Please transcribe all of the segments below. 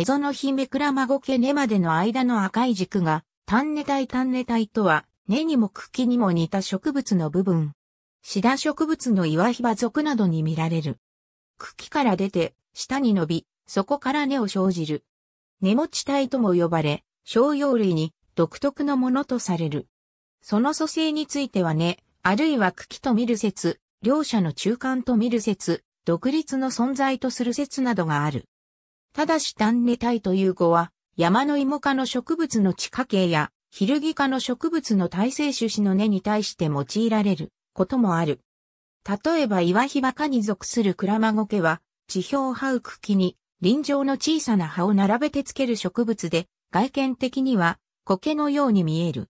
蝦夷の姫倉孫毛根までの間の赤い軸が、単根体単根体とは、根にも茎にも似た植物の部分。シダ植物の岩ヒバ属などに見られる。茎から出て、下に伸び、そこから根を生じる。根持ち体とも呼ばれ、商用類に独特のものとされる。その組成については根、あるいは茎と見る説、両者の中間と見る説、独立の存在とする説などがある。ただし単ネ体という語は、山の芋科の植物の地下茎や、ヒルギ科の植物の耐性種子の根に対して用いられることもある。例えば岩ヒバ科に属するクラマゴケは、地表を這う茎に臨場の小さな葉を並べてつける植物で、外見的には苔のように見える。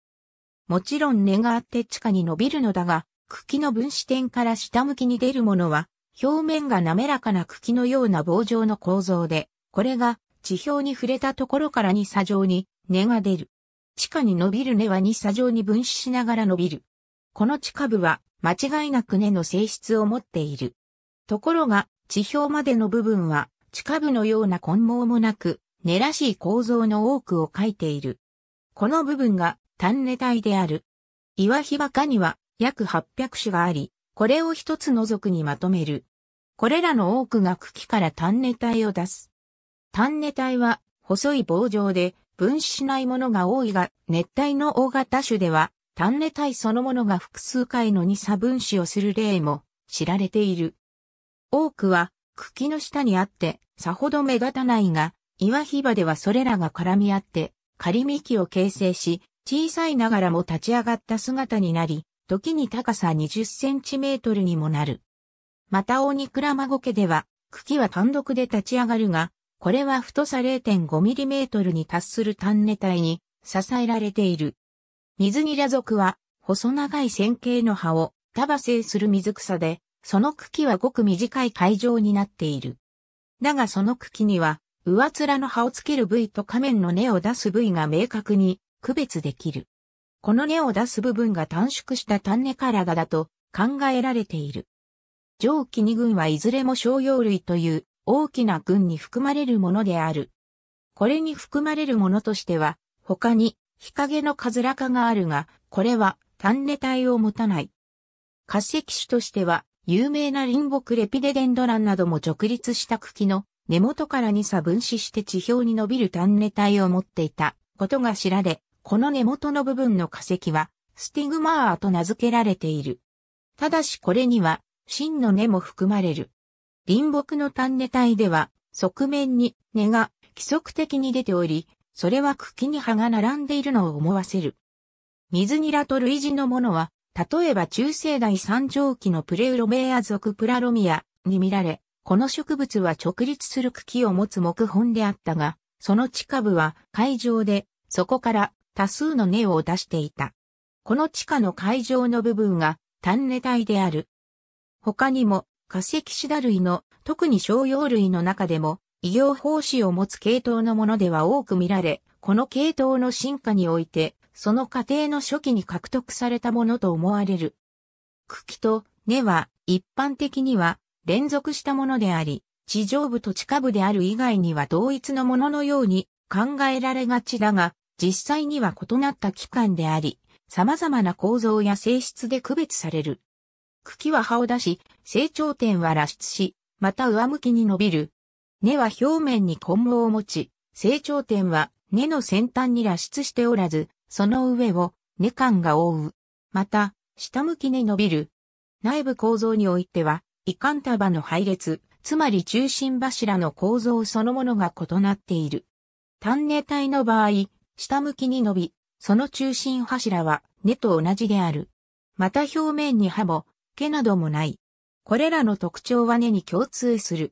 もちろん根があって地下に伸びるのだが、茎の分子点から下向きに出るものは、表面が滑らかな茎のような棒状の構造で、これが地表に触れたところから二砂状に根が出る。地下に伸びる根は二砂状に分子しながら伸びる。この地下部は間違いなく根の性質を持っている。ところが地表までの部分は地下部のような根毛もなく根らしい構造の多くを書いている。この部分が単根体である。岩日ばかには約800種があり、これを一つ除くにまとめる。これらの多くが茎から単根体を出す。単ネ体は細い棒状で分子しないものが多いが、熱帯の大型種では単ネ体そのものが複数回の二差分子をする例も知られている。多くは茎の下にあってさほど目立たないが、岩ヒバではそれらが絡み合って仮幹を形成し、小さいながらも立ち上がった姿になり、時に高さ20センチメートルにもなる。またオニクラマゴケでは、茎は単独で立ち上がるが、これは太さ 0.5mm に達する単ネ体に支えられている。水ニラ属は細長い線形の葉を束生する水草で、その茎はごく短い海状になっている。だがその茎には上面の葉をつける部位と仮面の根を出す部位が明確に区別できる。この根を出す部分が短縮した単根ダだと考えられている。上記二群はいずれも商用類という大きな群に含まれるものである。これに含まれるものとしては、他に日陰のカズラ科があるが、これは単ネ体を持たない。化石種としては、有名な林木レピデデンドランなども直立した茎の根元から2。差分子して地表に伸びる単ネ体を持っていたことが知られ、この根元の部分の化石は、スティグマーと名付けられている。ただしこれには、真の根も含まれる。林木の単根体では、側面に根が規則的に出ており、それは茎に葉が並んでいるのを思わせる。水ニラと類似のものは、例えば中世代三畳期のプレウロベア属プラロミアに見られ、この植物は直立する茎を持つ木本であったが、その地下部は海上で、そこから多数の根を出していた。この地下の海上の部分が単根体である。他にも化石シダ類の、特に商用類の中でも、異形胞子を持つ系統のものでは多く見られ、この系統の進化において、その過程の初期に獲得されたものと思われる。茎と根は一般的には連続したものであり、地上部と地下部である以外には同一のもののように考えられがちだが、実際には異なった器官であり、様々な構造や性質で区別される。茎は葉を出し、成長点は裸出し、また上向きに伸びる。根は表面に根毛を持ち、成長点は根の先端に裸出しておらず、その上を根管が覆う。また、下向きに伸びる。内部構造においては、胃管束の配列、つまり中心柱の構造そのものが異なっている。単根体の場合、下向きに伸び、その中心柱は根と同じである。また表面に葉も毛などもない。これらの特徴は根に共通する。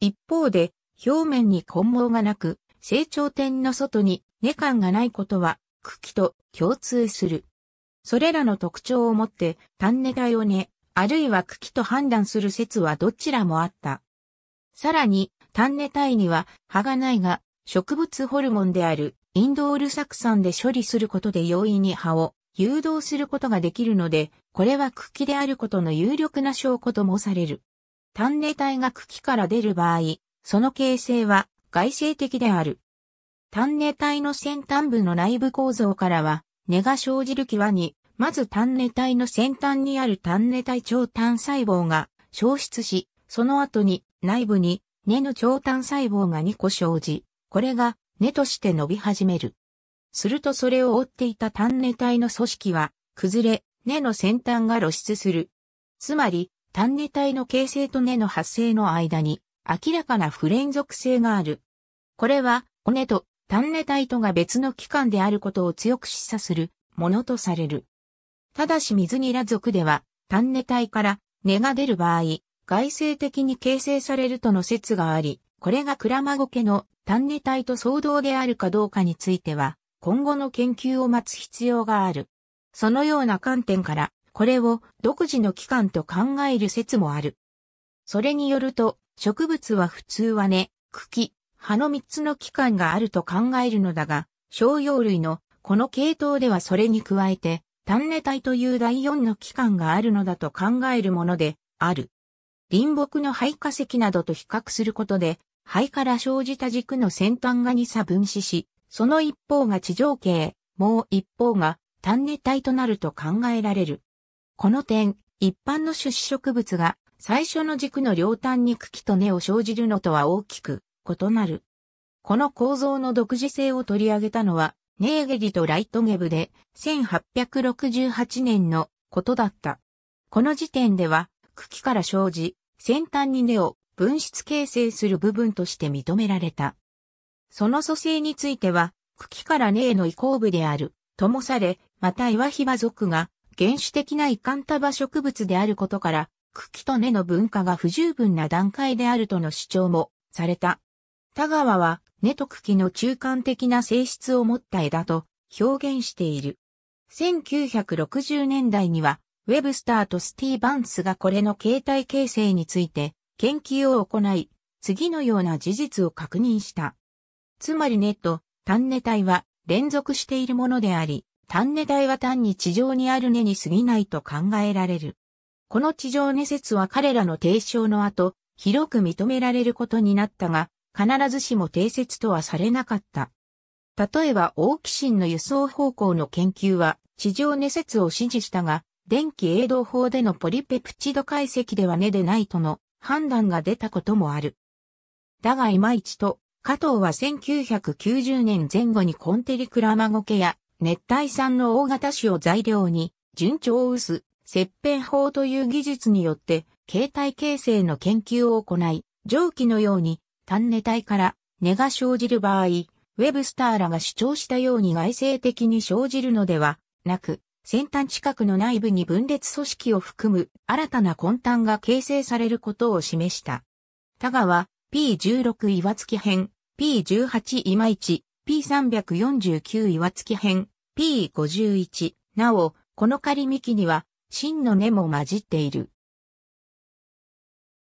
一方で、表面に根毛がなく、成長点の外に根管がないことは、茎と共通する。それらの特徴をもって、単根体を根、あるいは茎と判断する説はどちらもあった。さらに、単根体には葉がないが、植物ホルモンであるインドール酢酸で処理することで容易に葉を誘導することができるので、これは茎であることの有力な証拠ともされる。単根体が茎から出る場合、その形成は外生的である。単根体の先端部の内部構造からは、根が生じる際に、まず単根体の先端にある単根体超単細胞が消失し、その後に内部に根の超単細胞が2個生じ、これが根として伸び始める。するとそれを覆っていた単根体の組織は、崩れ、根の先端が露出する。つまり、単根体の形成と根の発生の間に、明らかな不連続性がある。これは、骨と単根体とが別の器官であることを強く示唆するものとされる。ただし水ニラ属では、単根体から根が出る場合、外生的に形成されるとの説があり、これがクラマゴケの単根体と相同であるかどうかについては、今後の研究を待つ必要がある。そのような観点から、これを独自の期間と考える説もある。それによると、植物は普通は根、茎、葉の3つの期間があると考えるのだが、商用類のこの系統ではそれに加えて、単根体という第4の期間があるのだと考えるものである。林木の肺化石などと比較することで、肺から生じた軸の先端が2差分子し、その一方が地上系、もう一方が単熱帯となると考えられる。この点、一般の種子植物が最初の軸の両端に茎と根を生じるのとは大きく異なる。この構造の独自性を取り上げたのは、ネーゲリとライトゲブで1868年のことだった。この時点では、茎から生じ、先端に根を分質形成する部分として認められた。その蘇生については、茎から根への移行部である、ともされ、また岩ヒ族属が、原始的な遺憾束植物であることから、茎と根の分化が不十分な段階であるとの主張もされた。田川は根と茎の中間的な性質を持った枝と表現している。1960年代にはウェブスターとスティーバンスがこれの形態形成について研究を行い、次のような事実を確認した。つまり根と単ネ体は連続しているものであり、単ネ体は単に地上にある根に過ぎないと考えられる。この地上根説は彼らの提唱の後、広く認められることになったが、必ずしも定説とはされなかった。例えば、オーキシンの輸送方向の研究は、地上根説を支持したが、電気営動法でのポリペプチド解析では根でないとの判断が出たこともある。だがいまいちと加藤は1990年前後にコンテリクラマゴケや熱帯産の大型種を材料に、順調を薄、切片法という技術によって、形態形成の研究を行い、蒸気のように、単値体から根が生じる場合、ウェブスターらが主張したように外生的に生じるのではなく、先端近くの内部に分裂組織を含む新たな根端が形成されることを示した。田川 P16 岩月編 P18 いまいち、P349 岩月編、P51。なお、この仮幹には、真の根も混じっている。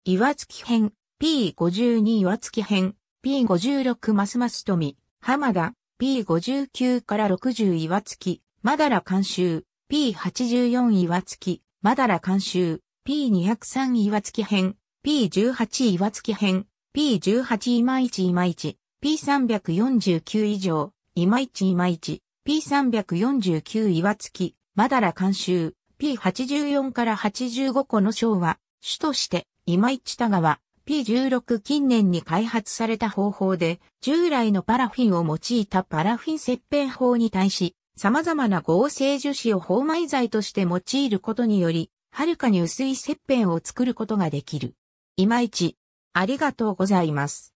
岩月編、P52 岩月編、P56 ますます富、浜田、P59 から60岩月、まだら監修、P84 岩月、まだら監修、P203 岩月編、P18 岩月編、P18 いまいちいまいち、P349 以上、いまいちいまいち、P349 岩月、まだら監修、P84 から85個の章は、主として、いまいち田川、P16 近年に開発された方法で、従来のパラフィンを用いたパラフィン切片法に対し、様々な合成樹脂を包埋剤として用いることにより、はるかに薄い切片を作ることができる。いまいち、ありがとうございます。